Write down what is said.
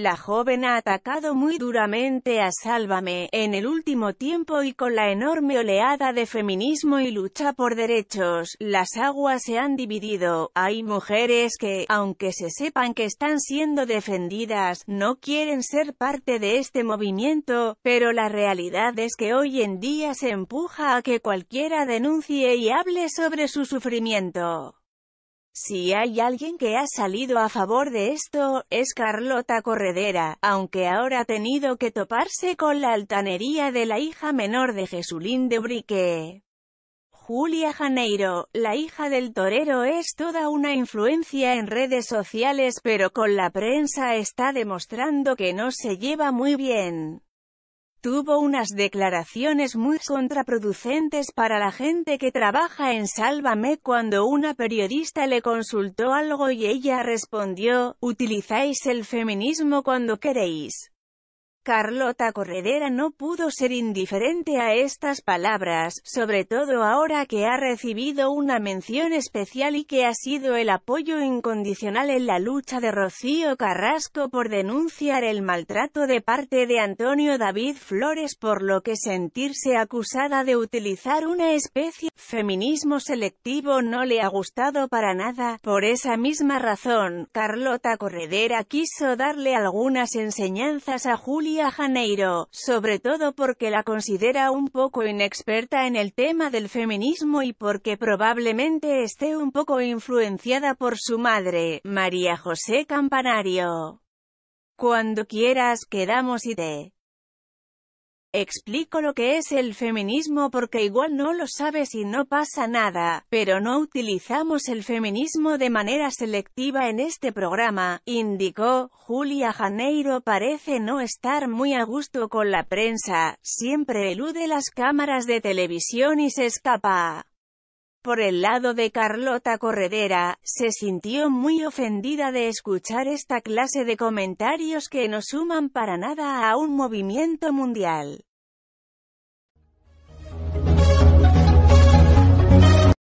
La joven ha atacado muy duramente a Sálvame, en el último tiempo y con la enorme oleada de feminismo y lucha por derechos, las aguas se han dividido, hay mujeres que, aunque se sepan que están siendo defendidas, no quieren ser parte de este movimiento, pero la realidad es que hoy en día se empuja a que cualquiera denuncie y hable sobre su sufrimiento. Si hay alguien que ha salido a favor de esto, es Carlota Corredera, aunque ahora ha tenido que toparse con la altanería de la hija menor de Jesulín de Brique. Julia Janeiro, la hija del torero es toda una influencia en redes sociales pero con la prensa está demostrando que no se lleva muy bien tuvo unas declaraciones muy contraproducentes para la gente que trabaja en Sálvame cuando una periodista le consultó algo y ella respondió, utilizáis el feminismo cuando queréis. Carlota Corredera no pudo ser indiferente a estas palabras, sobre todo ahora que ha recibido una mención especial y que ha sido el apoyo incondicional en la lucha de Rocío Carrasco por denunciar el maltrato de parte de Antonio David Flores por lo que sentirse acusada de utilizar una especie de feminismo selectivo no le ha gustado para nada. Por esa misma razón, Carlota Corredera quiso darle algunas enseñanzas a Julia a Janeiro, sobre todo porque la considera un poco inexperta en el tema del feminismo y porque probablemente esté un poco influenciada por su madre, María José Campanario. Cuando quieras quedamos y te... Explico lo que es el feminismo porque igual no lo sabes y no pasa nada, pero no utilizamos el feminismo de manera selectiva en este programa, indicó, Julia Janeiro parece no estar muy a gusto con la prensa, siempre elude las cámaras de televisión y se escapa. Por el lado de Carlota Corredera, se sintió muy ofendida de escuchar esta clase de comentarios que no suman para nada a un movimiento mundial.